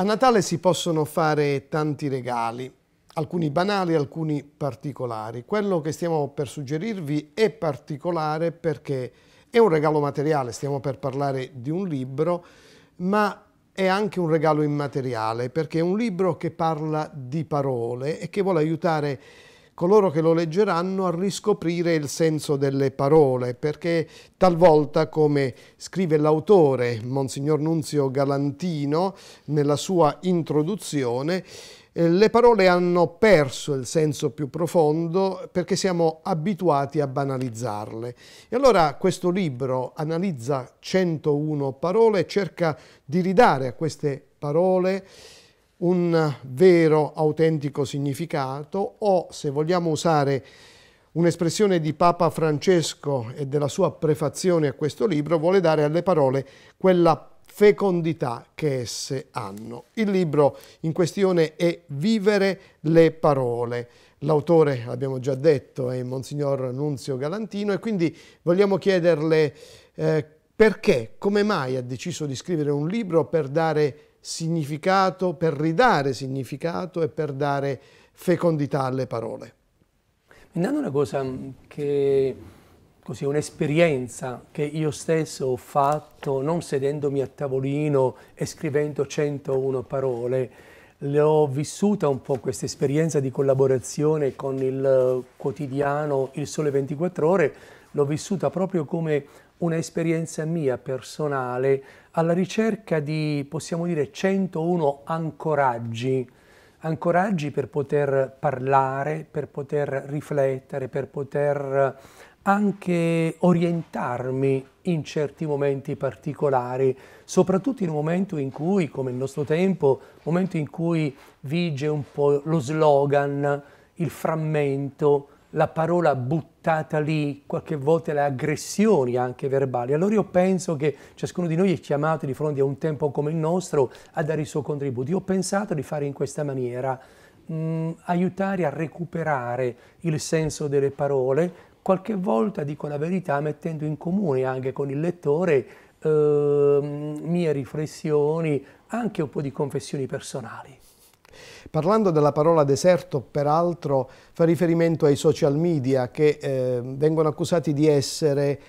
A Natale si possono fare tanti regali, alcuni banali, alcuni particolari. Quello che stiamo per suggerirvi è particolare perché è un regalo materiale, stiamo per parlare di un libro, ma è anche un regalo immateriale perché è un libro che parla di parole e che vuole aiutare coloro che lo leggeranno a riscoprire il senso delle parole, perché talvolta, come scrive l'autore, Monsignor Nunzio Galantino, nella sua introduzione, eh, le parole hanno perso il senso più profondo perché siamo abituati a banalizzarle. E allora questo libro analizza 101 parole e cerca di ridare a queste parole un vero, autentico significato o, se vogliamo usare un'espressione di Papa Francesco e della sua prefazione a questo libro, vuole dare alle parole quella fecondità che esse hanno. Il libro in questione è Vivere le parole. L'autore, l'abbiamo già detto, è Monsignor Nunzio Galantino e quindi vogliamo chiederle eh, perché, come mai ha deciso di scrivere un libro per dare significato, per ridare significato e per dare fecondità alle parole. Mi Intanto una cosa mm, che così un'esperienza che io stesso ho fatto non sedendomi a tavolino e scrivendo 101 parole, le ho vissuta un po' questa esperienza di collaborazione con il eh, quotidiano Il Sole 24 Ore, l'ho vissuta proprio come un'esperienza mia personale alla ricerca di, possiamo dire, 101 ancoraggi, ancoraggi per poter parlare, per poter riflettere, per poter eh, anche orientarmi in certi momenti particolari, soprattutto in un momento in cui, come il nostro tempo, momento in cui vige un po' lo slogan, il frammento, la parola buttata lì, qualche volta le aggressioni anche verbali. Allora io penso che ciascuno di noi è chiamato di fronte a un tempo come il nostro a dare il suo contributo. Io ho pensato di fare in questa maniera, mh, mm, aiutare a recuperare il senso delle parole, qualche volta dico la verità mettendo in comune anche con il lettore eh, mie riflessioni, anche un po' di confessioni personali. Parlando della parola deserto, peraltro, fa riferimento ai social media che eh, vengono accusati di essere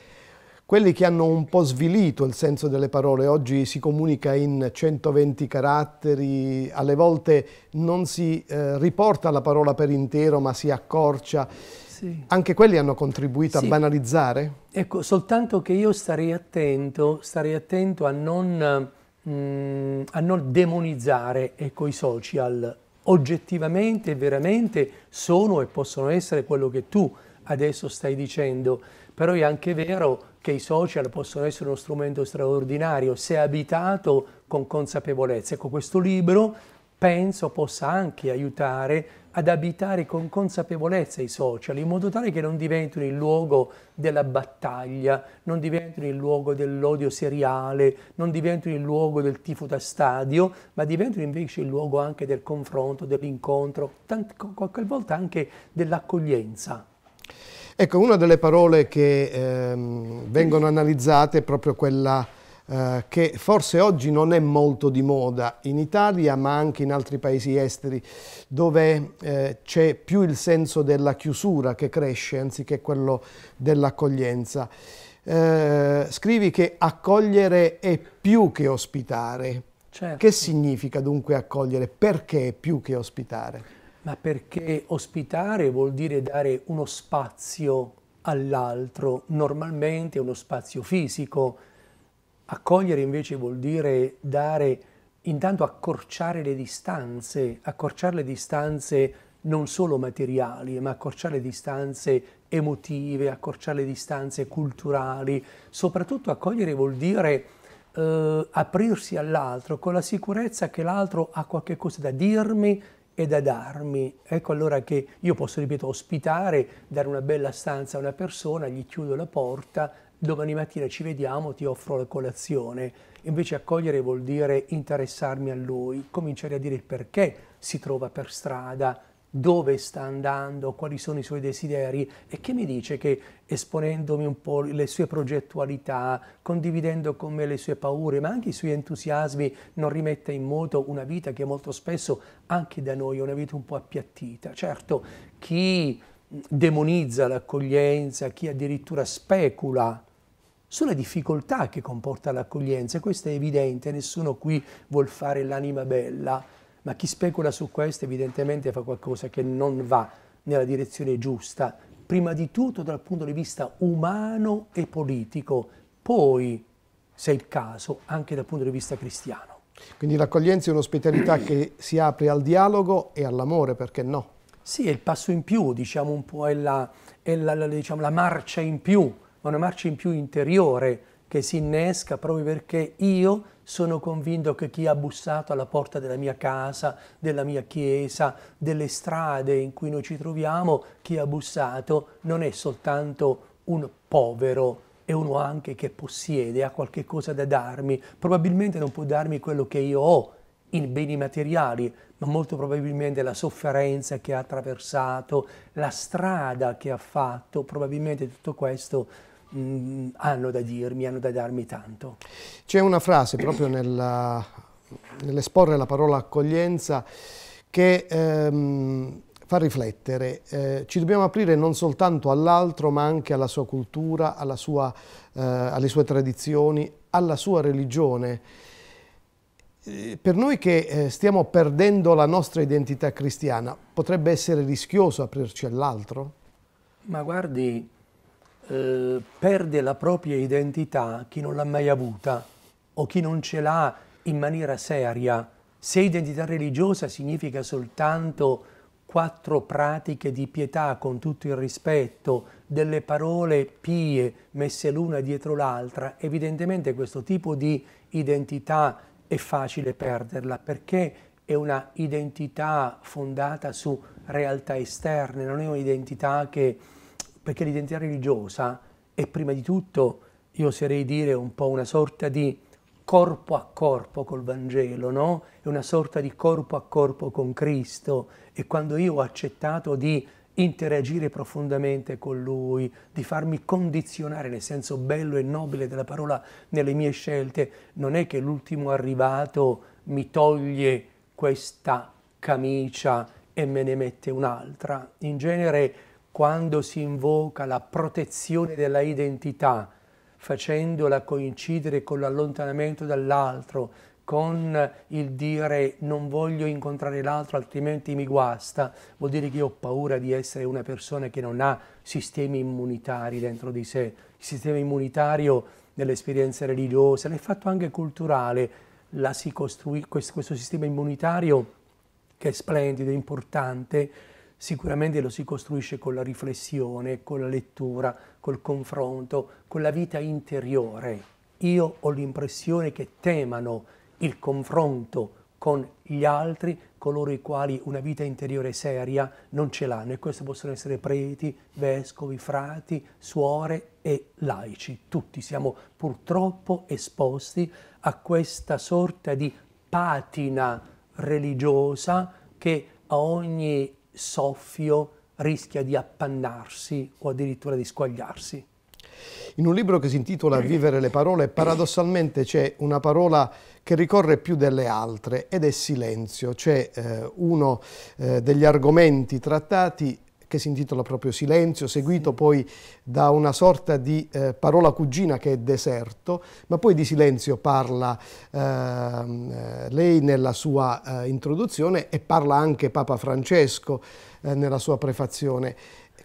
quelli che hanno un po' svilito il senso delle parole. Oggi si comunica in 120 caratteri, alle volte non si eh, riporta la parola per intero ma si accorcia. Sì. Anche quelli hanno contribuito sì. a banalizzare? Ecco, soltanto che io starei attento, starei attento a non mh, mm, a non demonizzare ecco, i social. Oggettivamente, e veramente sono e possono essere quello che tu adesso stai dicendo, però è anche vero che i social possono essere uno strumento straordinario se abitato con consapevolezza. Ecco, questo libro penso possa anche aiutare ad abitare con consapevolezza i social, in modo tale che non diventino il luogo della battaglia, non diventino il luogo dell'odio seriale, non diventino il luogo del tifo da stadio, ma diventino invece il luogo anche del confronto, dell'incontro, qualche volta anche dell'accoglienza. Ecco, una delle parole che ehm, vengono analizzate è proprio quella eh, che forse oggi non è molto di moda in Italia ma anche in altri paesi esteri dove eh, c'è più il senso della chiusura che cresce anziché quello dell'accoglienza. Eh, scrivi che accogliere è più che ospitare. Certo. Che significa dunque accogliere? Perché è più che ospitare? Ma perché ospitare vuol dire dare uno spazio all'altro, normalmente uno spazio fisico, Accogliere invece vuol dire dare, intanto accorciare le distanze, accorciare le distanze non solo materiali, ma accorciare le distanze emotive, accorciare le distanze culturali. Soprattutto accogliere vuol dire eh, aprirsi all'altro con la sicurezza che l'altro ha qualche cosa da dirmi e da darmi. Ecco allora che io posso, ripeto, ospitare, dare una bella stanza a una persona, gli chiudo la porta domani mattina ci vediamo, ti offro la colazione. Invece accogliere vuol dire interessarmi a lui, cominciare a dire perché si trova per strada, dove sta andando, quali sono i suoi desideri e che mi dice che esponendomi un po' le sue progettualità, condividendo con me le sue paure, ma anche i suoi entusiasmi, non rimette in moto una vita che molto spesso anche da noi è una vita un po' appiattita. Certo, chi demonizza l'accoglienza, chi addirittura specula sulla difficoltà che comporta l'accoglienza. Questo è evidente, nessuno qui vuole fare l'anima bella, ma chi specula su questo evidentemente fa qualcosa che non va nella direzione giusta, prima di tutto dal punto di vista umano e politico, poi, se è il caso, anche dal punto di vista cristiano. Quindi l'accoglienza è un'ospitalità che si apre al dialogo e all'amore, perché no? Sì, è il passo in più, diciamo un po', è la, è la, la, diciamo, la marcia in più ma una marcia in più interiore che si innesca proprio perché io sono convinto che chi ha bussato alla porta della mia casa, della mia chiesa, delle strade in cui noi ci troviamo, chi ha bussato non è soltanto un povero, è uno anche che possiede, ha qualche cosa da darmi, probabilmente non può darmi quello che io ho in beni materiali, ma molto probabilmente la sofferenza che ha attraversato, la strada che ha fatto, probabilmente tutto questo mh, mm, hanno da dirmi, hanno da darmi tanto. C'è una frase proprio nella, nell'esporre la parola accoglienza che ehm, fa riflettere. Eh, ci dobbiamo aprire non soltanto all'altro, ma anche alla sua cultura, alla sua, eh, alle sue tradizioni, alla sua religione. Eh, per noi che eh, stiamo perdendo la nostra identità cristiana, potrebbe essere rischioso aprirci all'altro? Ma guardi, eh, perde la propria identità chi non l'ha mai avuta o chi non ce l'ha in maniera seria. Se identità religiosa significa soltanto quattro pratiche di pietà con tutto il rispetto, delle parole pie messe l'una dietro l'altra, evidentemente questo tipo di identità è facile perderla perché è una identità fondata su realtà esterne, non è un'identità che perché l'identità religiosa è prima di tutto, io oserei dire, un po' una sorta di corpo a corpo col Vangelo, no? È una sorta di corpo a corpo con Cristo e quando io ho accettato di interagire profondamente con Lui, di farmi condizionare nel senso bello e nobile della parola nelle mie scelte, non è che l'ultimo arrivato mi toglie questa camicia e me ne mette un'altra. In genere quando si invoca la protezione della identità, facendola coincidere con l'allontanamento dall'altro, con il dire non voglio incontrare l'altro altrimenti mi guasta, vuol dire che io ho paura di essere una persona che non ha sistemi immunitari dentro di sé. Il sistema immunitario nell'esperienza religiosa, nel fatto anche culturale, questo, questo sistema immunitario che è splendido, importante, Sicuramente lo si costruisce con la riflessione, con la lettura, col confronto, con la vita interiore. Io ho l'impressione che temano il confronto con gli altri, coloro i quali una vita interiore seria non ce l'hanno e questo possono essere preti, vescovi, frati, suore e laici. Tutti siamo purtroppo esposti a questa sorta di patina religiosa che a ogni soffio rischia di appannarsi o addirittura di squagliarsi. In un libro che si intitola eh. Vivere le parole, paradossalmente c'è una parola che ricorre più delle altre ed è silenzio, C'è cioè, eh, uno eh, degli argomenti trattati che si intitola proprio Silenzio, seguito poi da una sorta di eh, parola cugina che è deserto, ma poi di silenzio parla ehm, eh, lei nella sua eh, introduzione e parla anche Papa Francesco eh, nella sua prefazione.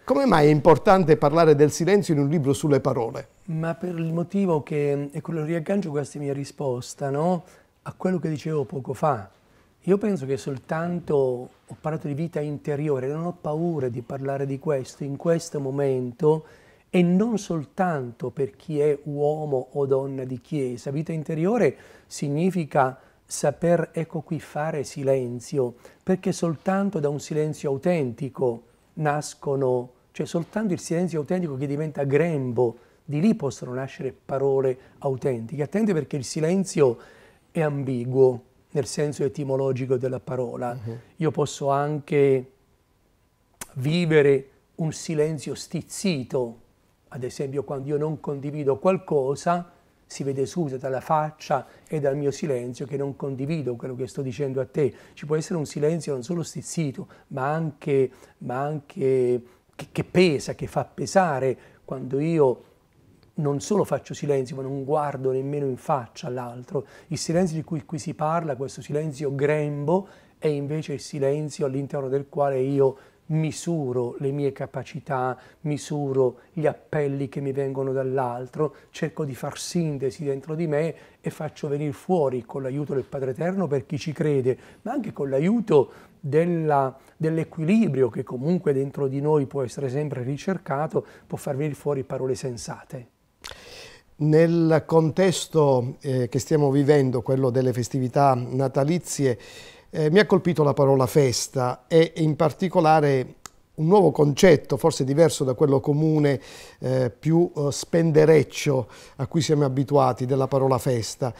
Come mai è importante parlare del silenzio in un libro sulle parole? Ma per il motivo che, e quello riaggancio questa mia risposta, no? a quello che dicevo poco fa, io penso che soltanto ho parlato di vita interiore, non ho paura di parlare di questo in questo momento e non soltanto per chi è uomo o donna di chiesa. Vita interiore significa saper, ecco qui, fare silenzio, perché soltanto da un silenzio autentico nascono, cioè soltanto il silenzio autentico che diventa grembo, di lì possono nascere parole autentiche. Attenti perché il silenzio è ambiguo, nel senso etimologico della parola. Uh mhm. -huh. Io posso anche vivere un silenzio stizzito, ad esempio quando io non condivido qualcosa, si vede subito dalla faccia e dal mio silenzio che non condivido quello che sto dicendo a te. Ci può essere un silenzio non solo stizzito, ma anche, ma anche che, che pesa, che fa pesare quando io non solo faccio silenzio, ma non guardo nemmeno in faccia l'altro. Il silenzio di cui qui si parla, questo silenzio grembo, è invece il silenzio all'interno del quale io misuro le mie capacità, misuro gli appelli che mi vengono dall'altro, cerco di far sintesi dentro di me e faccio venire fuori con l'aiuto del Padre Eterno per chi ci crede, ma anche con l'aiuto dell'equilibrio che comunque dentro di noi può essere sempre ricercato, può far venire fuori parole sensate. Nel contesto eh, che stiamo vivendo, quello delle festività natalizie, eh, mi ha colpito la parola festa e in particolare un nuovo concetto, forse diverso da quello comune, eh, più eh, spendereccio a cui siamo abituati, della parola festa.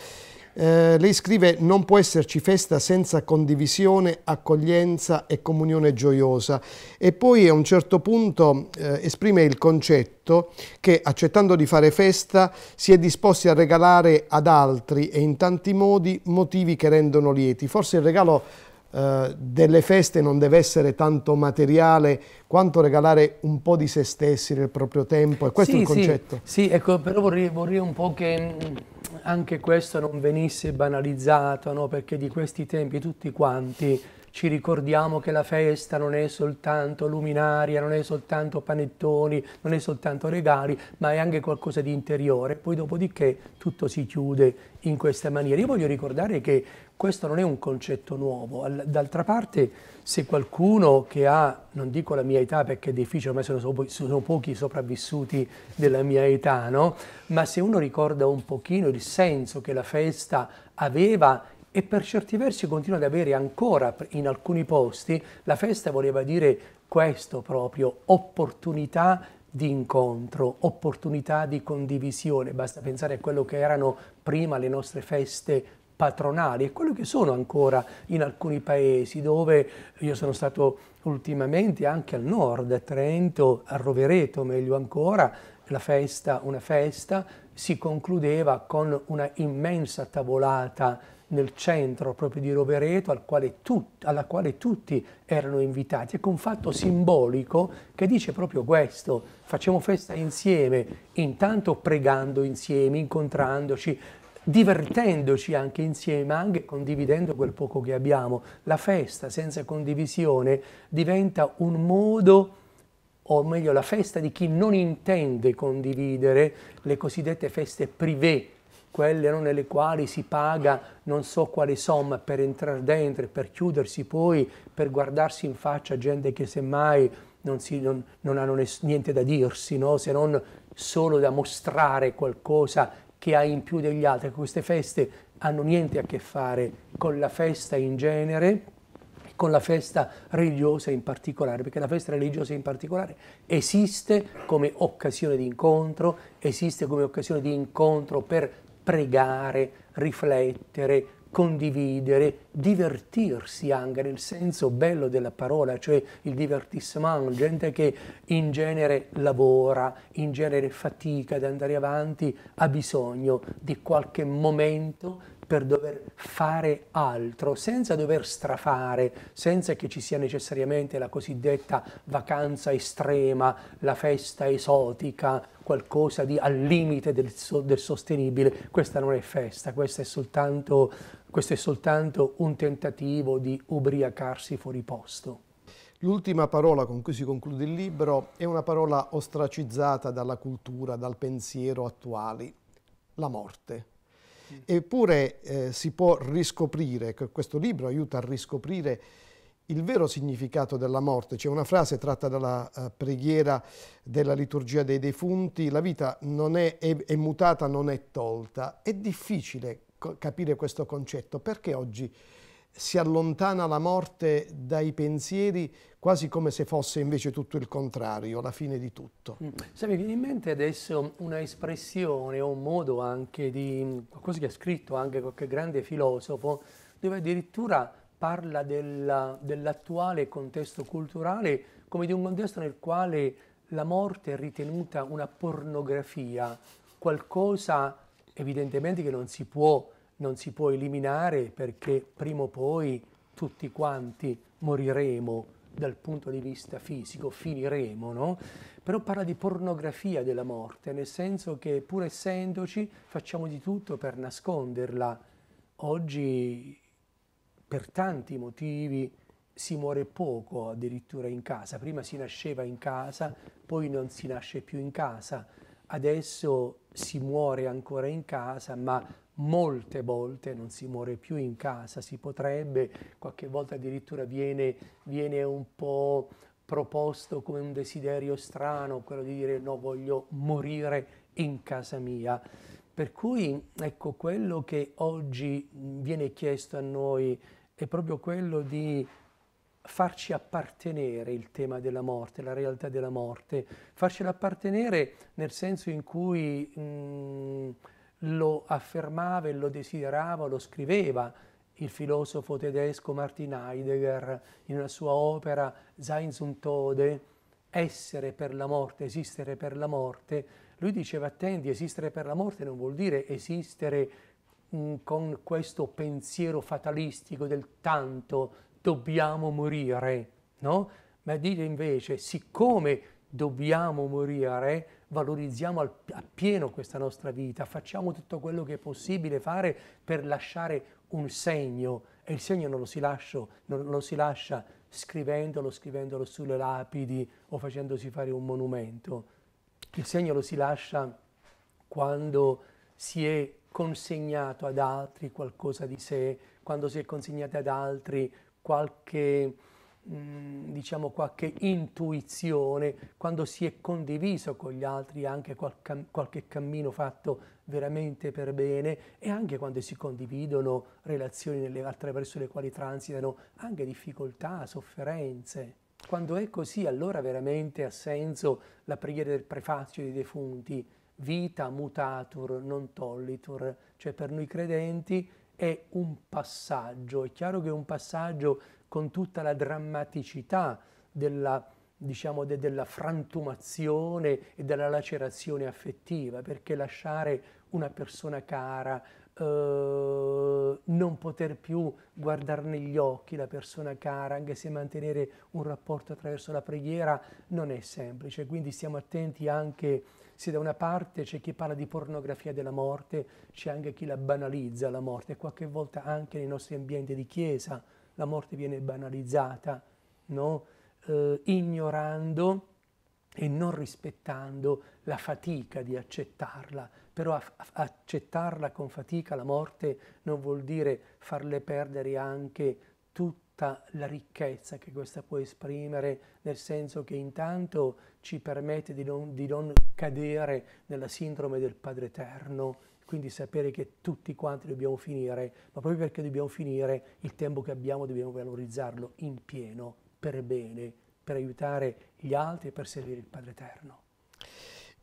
Eh, lei scrive non può esserci festa senza condivisione, accoglienza e comunione gioiosa e poi a un certo punto eh, esprime il concetto che accettando di fare festa si è disposti a regalare ad altri e in tanti modi motivi che rendono lieti. Forse il regalo eh, delle feste non deve essere tanto materiale quanto regalare un po' di se stessi nel proprio tempo, è questo sì, il concetto. Sì, sì ecco, però vorrei, vorrei un po' che mm, anche questo non venisse banalizzato, no? perché di questi tempi tutti quanti ci ricordiamo che la festa non è soltanto luminaria, non è soltanto panettoni, non è soltanto regali, ma è anche qualcosa di interiore. Poi dopodiché tutto si chiude in questa maniera. Io voglio ricordare che questo non è un concetto nuovo. D'altra parte, se qualcuno che ha, non dico la mia età perché è difficile, ormai sono, po sono pochi sopravvissuti della mia età, no? ma se uno ricorda un pochino il senso che la festa aveva e per certi versi continua ad avere ancora in alcuni posti, la festa voleva dire questo proprio, opportunità di incontro, opportunità di condivisione. Basta pensare a quello che erano prima le nostre feste patronali e quello che sono ancora in alcuni paesi dove io sono stato ultimamente anche al nord, a Trento, a Rovereto meglio ancora, la festa, una festa, si concludeva con una immensa tavolata nel centro proprio di Rovereto al quale tut, alla quale tutti erano invitati. Ecco un fatto simbolico che dice proprio questo, facciamo festa insieme, intanto pregando insieme, incontrandoci, divertendoci anche insieme, anche condividendo quel poco che abbiamo. La festa senza condivisione diventa un modo o meglio la festa di chi non intende condividere le cosiddette feste private quelle no, nelle quali si paga non so quale somma per entrare dentro, e per chiudersi poi, per guardarsi in faccia gente che semmai non, si, non, non hanno niente da dirsi, no? se non solo da mostrare qualcosa che ha in più degli altri. Ecco, queste feste hanno niente a che fare con la festa in genere, con la festa religiosa in particolare, perché la festa religiosa in particolare esiste come occasione di incontro, esiste come occasione di incontro per pregare, riflettere, condividere, divertirsi anche nel senso bello della parola, cioè il divertissement, gente che in genere lavora, in genere fatica ad andare avanti, ha bisogno di qualche momento per dover fare altro, senza dover strafare, senza che ci sia necessariamente la cosiddetta vacanza estrema, la festa esotica, qualcosa di al limite del, so, del sostenibile. Questa non è festa, questo è, soltanto, questo è soltanto un tentativo di ubriacarsi fuori posto. L'ultima parola con cui si conclude il libro è una parola ostracizzata dalla cultura, dal pensiero attuali, la morte. Eppure eh, si può riscoprire, questo libro aiuta a riscoprire il vero significato della morte. C'è una frase tratta dalla uh, preghiera della liturgia dei defunti, la vita è, è, è, mutata, non è tolta. È difficile capire questo concetto perché oggi si allontana la morte dai pensieri quasi come se fosse invece tutto il contrario, la fine di tutto. Mm. Se mi viene in mente adesso una espressione o un modo anche di qualcosa che ha scritto anche qualche grande filosofo, dove addirittura parla dell'attuale contesto culturale come di un contesto nel quale la morte è ritenuta una pornografia, qualcosa evidentemente che non si può non si può eliminare perché prima o poi tutti quanti moriremo dal punto di vista fisico, finiremo, no? Però parla di pornografia della morte, nel senso che pur essendoci facciamo di tutto per nasconderla. Oggi per tanti motivi si muore poco addirittura in casa, prima si nasceva in casa, poi non si nasce più in casa, adesso si muore ancora in casa, ma molte volte non si muore più in casa, si potrebbe, qualche volta addirittura viene, viene, un po' proposto come un desiderio strano, quello di dire no, voglio morire in casa mia. Per cui ecco quello che oggi viene chiesto a noi è proprio quello di farci appartenere il tema della morte, la realtà della morte, farcela appartenere nel senso in cui mh, mm, lo affermava e lo desiderava, lo scriveva il filosofo tedesco Martin Heidegger in una sua opera Sein zum Tode, essere per la morte, esistere per la morte, lui diceva attenti, esistere per la morte non vuol dire esistere mh, mm, con questo pensiero fatalistico del tanto dobbiamo morire, no? Ma dire invece siccome dobbiamo morire, valorizziamo appieno questa nostra vita, facciamo tutto quello che è possibile fare per lasciare un segno e il segno non lo si, lascio, non lo si lascia scrivendolo, scrivendolo sulle lapidi o facendosi fare un monumento. Il segno lo si lascia quando si è consegnato ad altri qualcosa di sé, quando si è consegnato ad altri qualche Mm, diciamo qualche intuizione, quando si è condiviso con gli altri anche qualche cammino fatto veramente per bene e anche quando si condividono relazioni attraverso le quali transitano anche difficoltà, sofferenze. Quando è così allora veramente ha senso la preghiera del prefazio dei defunti, vita mutatur non tollitur, cioè per noi credenti è un passaggio, è chiaro che è un passaggio con tutta la drammaticità della, diciamo, de, della frantumazione e della lacerazione affettiva, perché lasciare una persona cara, Uh, non poter più guardare negli occhi la persona cara, anche se mantenere un rapporto attraverso la preghiera non è semplice, quindi stiamo attenti anche se da una parte c'è chi parla di pornografia della morte, c'è anche chi la banalizza la morte, qualche volta anche nei nostri ambienti di chiesa la morte viene banalizzata, no? eh, ignorando e non rispettando la fatica di accettarla, però accettarla con fatica la morte non vuol dire farle perdere anche tutta la ricchezza che questa può esprimere, nel senso che intanto ci permette di non, di non cadere nella sindrome del Padre Eterno, quindi sapere che tutti quanti dobbiamo finire, ma proprio perché dobbiamo finire, il tempo che abbiamo dobbiamo valorizzarlo in pieno, per bene, per aiutare gli altri e per servire il Padre Eterno.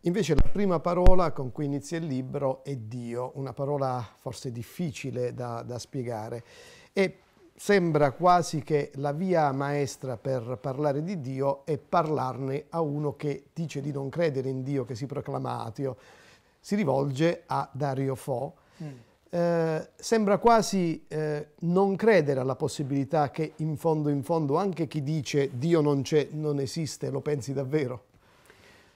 Invece la prima parola con cui inizia il libro è Dio, una parola forse difficile da, da spiegare. E sembra quasi che la via maestra per parlare di Dio è parlarne a uno che dice di non credere in Dio, che si proclama ateo si rivolge a Dario Fo. Mm. Eh, sembra quasi eh, non credere alla possibilità che in fondo in fondo anche chi dice Dio non c'è, non esiste, lo pensi davvero?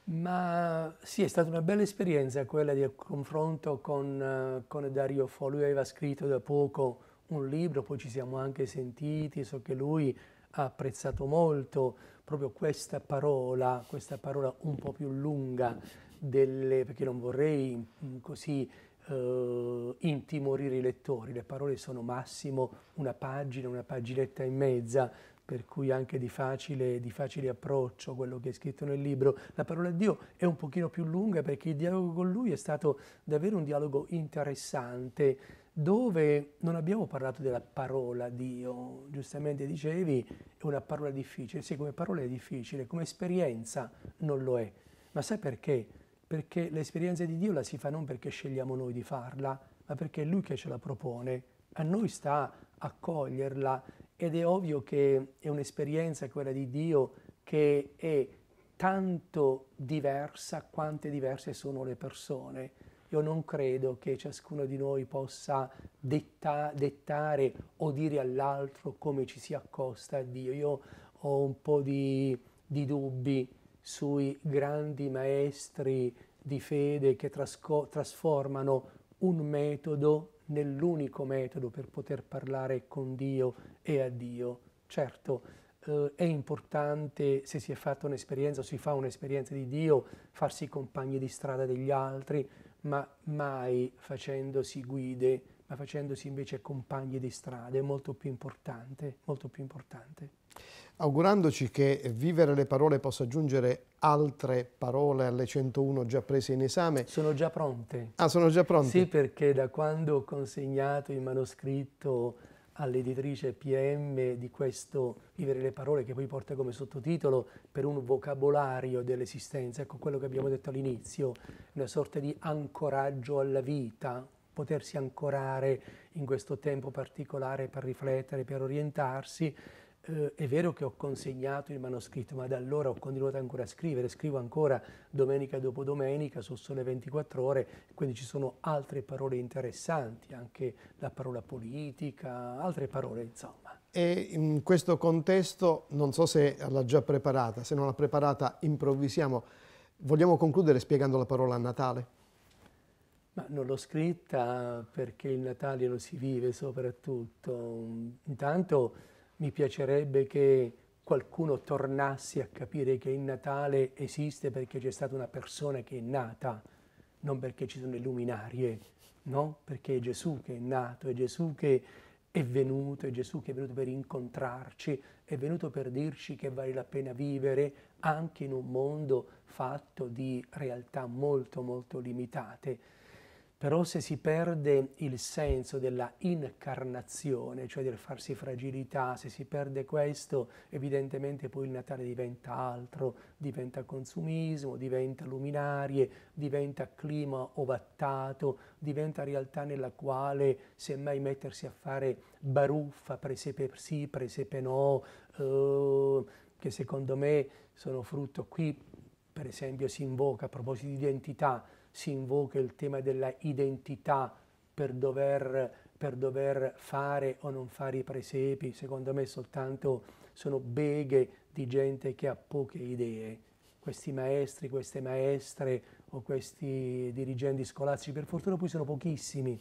Ma sì, è stata una bella esperienza quella di confronto con, eh, con Dario Fo. Lui aveva scritto da poco un libro, poi ci siamo anche sentiti, so che lui ha apprezzato molto proprio questa parola, questa parola un po' più lunga delle, perché non vorrei mm, così eh, intimorire i lettori, le parole sono massimo una pagina, una paginetta e mezza, per cui anche di facile, di facile, approccio quello che è scritto nel libro. La parola di Dio è un pochino più lunga perché il dialogo con lui è stato davvero un dialogo interessante dove non abbiamo parlato della parola Dio, giustamente dicevi, è una parola difficile, sì come parola è difficile, come esperienza non lo è, ma sai perché? perché l'esperienza di Dio la si fa non perché scegliamo noi di farla, ma perché è Lui che ce la propone. A noi sta accoglierla ed è ovvio che è un'esperienza quella di Dio che è tanto diversa quante diverse sono le persone. Io non credo che ciascuno di noi possa detta, dettare o dire all'altro come ci si accosta a Dio. Io ho un po' di, di dubbi sui grandi maestri di fede che trasco- trasformano un metodo nell'unico metodo per poter parlare con Dio e a Dio. Certo, eh, è importante se si è fatta un'esperienza o si fa un'esperienza di Dio farsi compagni di strada degli altri, ma mai facendosi guide ma facendosi invece compagni di strada, è molto più importante, molto più importante. Augurandoci che vivere le parole possa aggiungere altre parole alle 101 già prese in esame. Sono già pronte. Ah, sono già pronte? Sì, perché da quando ho consegnato il manoscritto all'editrice PM di questo Vivere le parole, che poi porta come sottotitolo per un vocabolario dell'esistenza, ecco quello che abbiamo detto all'inizio, una sorta di ancoraggio alla vita, potersi ancorare in questo tempo particolare per riflettere, per orientarsi. Eh, è vero che ho consegnato il manoscritto, ma da allora ho continuato ancora a scrivere, scrivo ancora domenica dopo domenica su sole 24 ore, quindi ci sono altre parole interessanti, anche la parola politica, altre parole insomma. E in questo contesto, non so se l'ha già preparata, se non l'ha preparata improvvisiamo, vogliamo concludere spiegando la parola Natale? Ma non l'ho scritta perché il Natale lo si vive soprattutto. Intanto mi piacerebbe che qualcuno tornasse a capire che il Natale esiste perché c'è stata una persona che è nata, non perché ci sono le luminarie, no? Perché è Gesù che è nato, è Gesù che è venuto, è Gesù che è venuto per incontrarci, è venuto per dirci che vale la pena vivere anche in un mondo fatto di realtà molto molto limitate però se si perde il senso della incarnazione, cioè del farsi fragilità, se si perde questo, evidentemente poi il Natale diventa altro, diventa consumismo, diventa luminarie, diventa clima ovattato, diventa realtà nella quale semmai mettersi a fare baruffa, presepe sì, presepe no, eh, che secondo me sono frutto qui, per esempio si invoca a proposito di identità, si invoca il tema della identità per dover, per dover fare o non fare i presepi, secondo me soltanto sono beghe di gente che ha poche idee. Questi maestri, queste maestre o questi dirigenti scolastici, per fortuna poi sono pochissimi,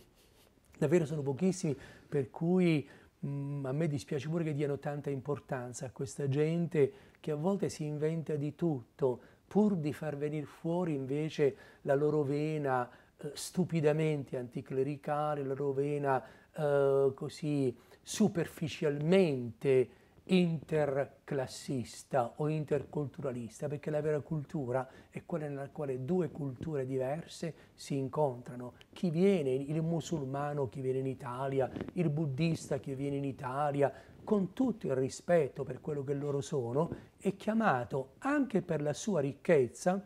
davvero sono pochissimi, per cui mh, mm, a me dispiace pure che diano tanta importanza a questa gente che a volte si inventa di tutto, pur di far venire fuori invece la loro vena eh, stupidamente anticlericale, la loro vena eh, così superficialmente interclassista o interculturalista, perché la vera cultura è quella nella quale due culture diverse si incontrano. Chi viene, il musulmano che viene in Italia, il buddista che viene in Italia, con tutto il rispetto per quello che loro sono, è chiamato anche per la sua ricchezza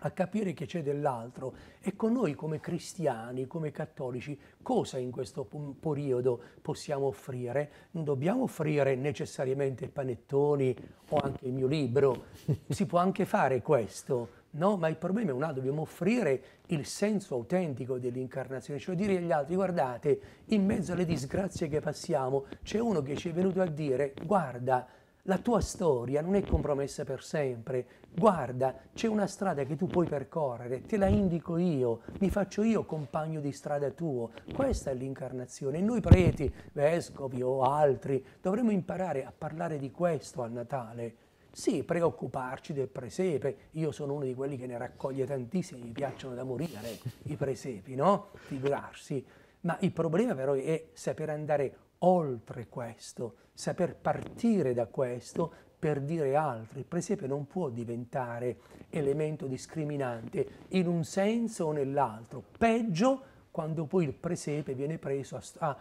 a capire che c'è dell'altro. Ecco noi come cristiani, come cattolici, cosa in questo periodo possiamo offrire? Non dobbiamo offrire necessariamente panettoni o anche il mio libro, si può anche fare questo, No, ma il problema è un altro, dobbiamo offrire il senso autentico dell'incarnazione, cioè dire agli altri guardate, in mezzo alle disgrazie che passiamo c'è uno che ci è venuto a dire guarda, la tua storia non è compromessa per sempre, guarda, c'è una strada che tu puoi percorrere, te la indico io, mi faccio io compagno di strada tuo. Questa è l'incarnazione. E noi preti, vescovi o altri, dovremmo imparare a parlare di questo a Natale sì, preoccuparci del presepe. Io sono uno di quelli che ne raccoglie tantissimi, mi piacciono da morire ecco, i presepi, no? Figurarsi. Ma il problema però è saper andare oltre questo, saper partire da questo per dire altro. Il presepe non può diventare elemento discriminante in un senso o nell'altro. Peggio quando poi il presepe viene, preso a, a,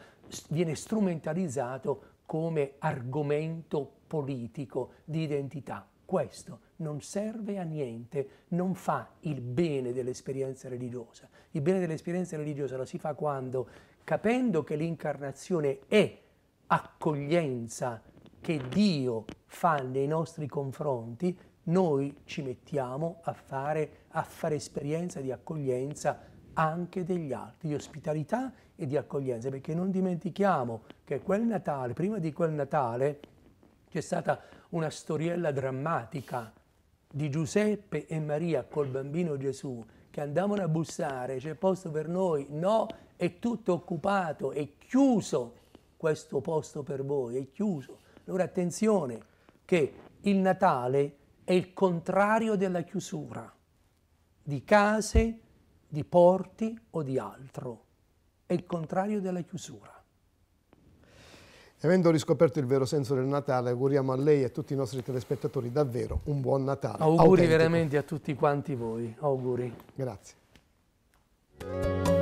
viene strumentalizzato come argomento politico di identità. Questo non serve a niente, non fa il bene dell'esperienza religiosa. Il bene dell'esperienza religiosa lo si fa quando, capendo che l'incarnazione è accoglienza che Dio fa nei nostri confronti, noi ci mettiamo a fare, a fare esperienza di accoglienza anche degli altri, di ospitalità e di accoglienza, perché non dimentichiamo che quel Natale, prima di quel Natale, c'è stata una storiella drammatica di Giuseppe e Maria col bambino Gesù che andavano a bussare, c'è posto per noi? No, è tutto occupato, è chiuso questo posto per voi, è chiuso. Allora attenzione che il Natale è il contrario della chiusura di case, di porti o di altro. È il contrario della chiusura. Avendo riscoperto il vero senso del Natale, auguriamo a lei e a tutti i nostri telespettatori davvero un buon Natale. Auguri autentico. veramente a tutti quanti voi. Auguri. Grazie.